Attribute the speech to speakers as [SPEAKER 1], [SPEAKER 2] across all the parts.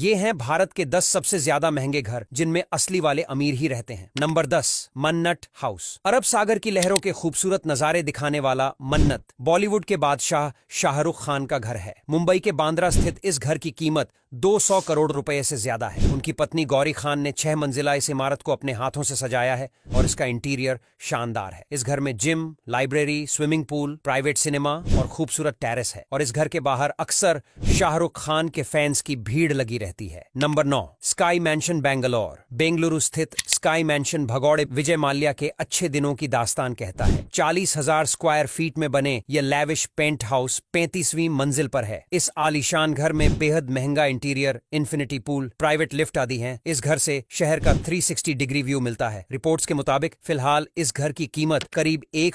[SPEAKER 1] ये हैं भारत के दस सबसे ज्यादा महंगे घर जिनमें असली वाले अमीर ही रहते हैं नंबर दस मन्नत हाउस अरब सागर की लहरों के खूबसूरत नजारे दिखाने वाला मन्नत बॉलीवुड के बादशाह शाहरुख खान का घर है मुंबई के बांद्रा स्थित इस घर की कीमत 200 करोड़ रुपए से ज्यादा है उनकी पत्नी गौरी खान ने छह मंजिला इस इमारत को अपने हाथों से सजाया है और इसका इंटीरियर शानदार है इस घर में gym library swimming pool private cinema और खूबसूरत टेरेस है और इस घर के बाहर अक्सर शाहरुख खान के फैंस की भीड़ लगी रहती है नंबर नौ स्काई मैंशन बेंगलोर बेंगलुरु स्थित स्काई मैंशन भगौड़े विजय माल्या के अच्छे दिनों की दास्तान कहता है चालीस हजार स्क्वायर फीट में बने यह लैविश पेंट हाउस पैंतीसवीं मंजिल पर है इस आलिशान घर में बेहद महंगा interior infinity pool private lift आदि हैं इस घर से शहर का 360 डिग्री व्यू मिलता है रिपोर्ट्स के मुताबिक फिलहाल इस घर की कीमत करीब एक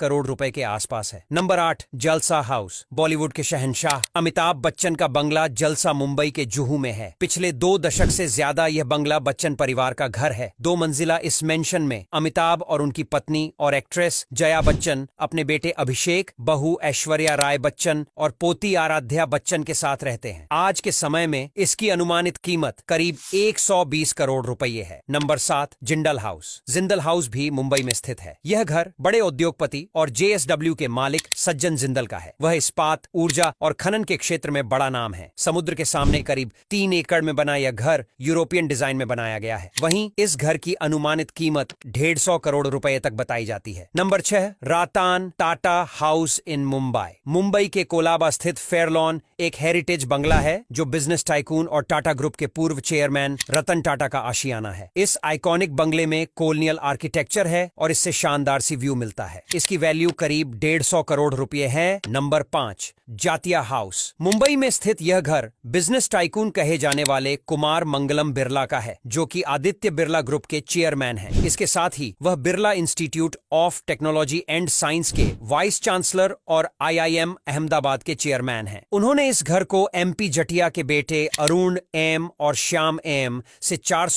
[SPEAKER 1] करोड़ रुपए के आसपास है नंबर आठ जलसा हाउस बॉलीवुड के शहनशाह अमिताभ बच्चन का बंगला जलसा मुंबई के जुहू में है पिछले दो दशक ऐसी ज्यादा यह बंगला बच्चन परिवार का घर है दो मंजिला इस मेंशन में अमिताभ और उनकी पत्नी और एक्ट्रेस जया बच्चन अपने बेटे अभिषेक बहू ऐश्वर्या राय बच्चन और पोती आराध्या बच्चन के साथ रहते हैं आज के समय समय में इसकी अनुमानित कीमत करीब 120 करोड़ रुपए है नंबर सात जिंडल हाउस जिंदल हाउस भी मुंबई में स्थित है यह घर बड़े उद्योगपति और जे के मालिक सज्जन जिंदल का है वह इस्पात ऊर्जा और खनन के क्षेत्र में बड़ा नाम है समुद्र के सामने करीब तीन एकड़ में बना यह घर यूरोपियन डिजाइन में बनाया गया है वहीं इस घर की अनुमानित कीमत डेढ़ सौ करोड़ रुपए तक बताई जाती है नंबर छह रातान टाटा हाउस इन मुंबई मुंबई के कोलाबा स्थित फेयरलॉन एक हेरिटेज बंगला है जो बिजनेस बिजनेस टाइकून और टाटा ग्रुप के पूर्व चेयरमैन रतन टाटा का आशियाना है इस आइकॉनिक बंगले में कोलनियल आर्किटेक्चर है और इससे शानदार सी व्यू मिलता है इसकी वैल्यू करीब डेढ़ सौ करोड़ रुपए है नंबर पांच जातिया हाउस मुंबई में स्थित यह घर बिजनेस टाइकून कहे जाने वाले कुमार मंगलम बिरला का है जो कि आदित्य बिरला ग्रुप के चेयरमैन हैं। इसके साथ ही वह Birla institute of technology and science के वाइस चांसलर और आईआईएम अहमदाबाद के चेयरमैन हैं। उन्होंने इस घर को एमपी जटिया के बेटे अरुण एम और श्याम एम से चार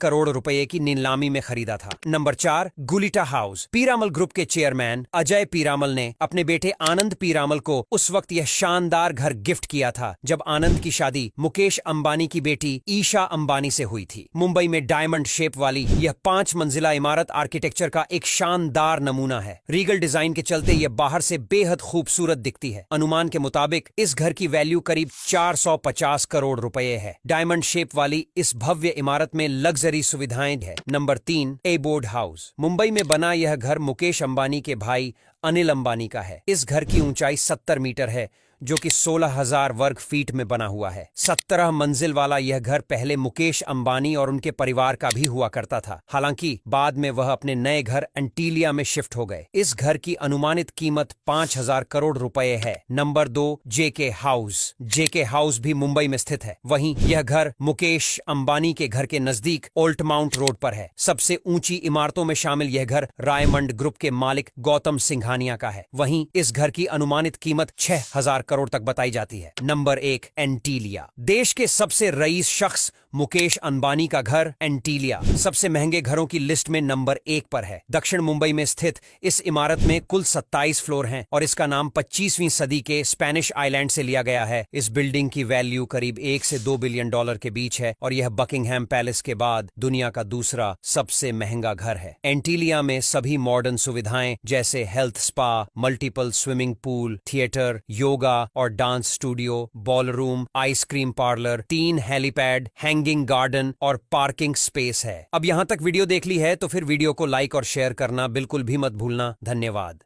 [SPEAKER 1] करोड़ रूपए की नीलामी में खरीदा था नंबर चार गुलिटा हाउस पीरामल ग्रुप के चेयरमैन अजय पीरामल ने अपने बेटे आनंद पीरामल को उस वक्त वक्त यह शानदार घर गिफ्ट किया था जब आनंद की शादी मुकेश अंबानी की बेटी ईशा अंबानी से हुई थी मुंबई में डायमंड शेप वाली यह पांच मंजिला इमारत आर्किटेक्चर का एक शानदार नमूना है रीगल डिजाइन के चलते यह बाहर से बेहद खूबसूरत दिखती है अनुमान के मुताबिक इस घर की वैल्यू करीब 450 करोड़ रुपए है डायमंड शेप वाली इस भव्य इमारत में लग्जरी सुविधाएं है नंबर तीन ए बोर्ड हाउस मुंबई में बना यह घर मुकेश अंबानी के भाई अनिल अंबानी का है इस घर की ऊंचाई 70 मीटर है जो कि 16,000 वर्ग फीट में बना हुआ है सत्रह मंजिल वाला यह घर पहले मुकेश अंबानी और उनके परिवार का भी हुआ करता था हालांकि बाद में वह अपने नए घर एंटीलिया में शिफ्ट हो गए इस घर की अनुमानित कीमत 5,000 करोड़ रुपए है नंबर दो जेके हाउस जेके हाउस भी मुंबई में स्थित है वहीं यह घर मुकेश अंबानी के घर के नजदीक ओल्ट माउंट रोड पर है सबसे ऊंची इमारतों में शामिल यह घर रायमंड ग्रुप के मालिक गौतम सिंघानिया का है वही इस घर की अनुमानित कीमत छह हजार करोड़ तक बताई जाती है नंबर एक एंटीलिया देश के सबसे रईस शख्स मुकेश अंबानी का घर एंटीलिया सबसे महंगे घरों की लिस्ट में नंबर एक पर है दक्षिण मुंबई में स्थित इस इमारत में कुल 27 फ्लोर हैं और इसका नाम 25वीं सदी के स्पेनिश आइलैंड से लिया गया है इस बिल्डिंग की वैल्यू करीब एक से दो बिलियन डॉलर के बीच है और यह बकिंगहैम पैलेस के बाद दुनिया का दूसरा सबसे महंगा घर है एंटीलिया में सभी मॉडर्न सुविधाएं जैसे health spa multiple swimming pool theatre yoga और dance studio ball room ice cream parlour तीन हेलीपैड हैंग हैंगिंग गार्डन और पार्किंग स्पेस है अब यहाँ तक वीडियो देख ली है तो फिर वीडियो को लाइक और शेयर करना बिल्कुल भी मत भूलना धन्यवाद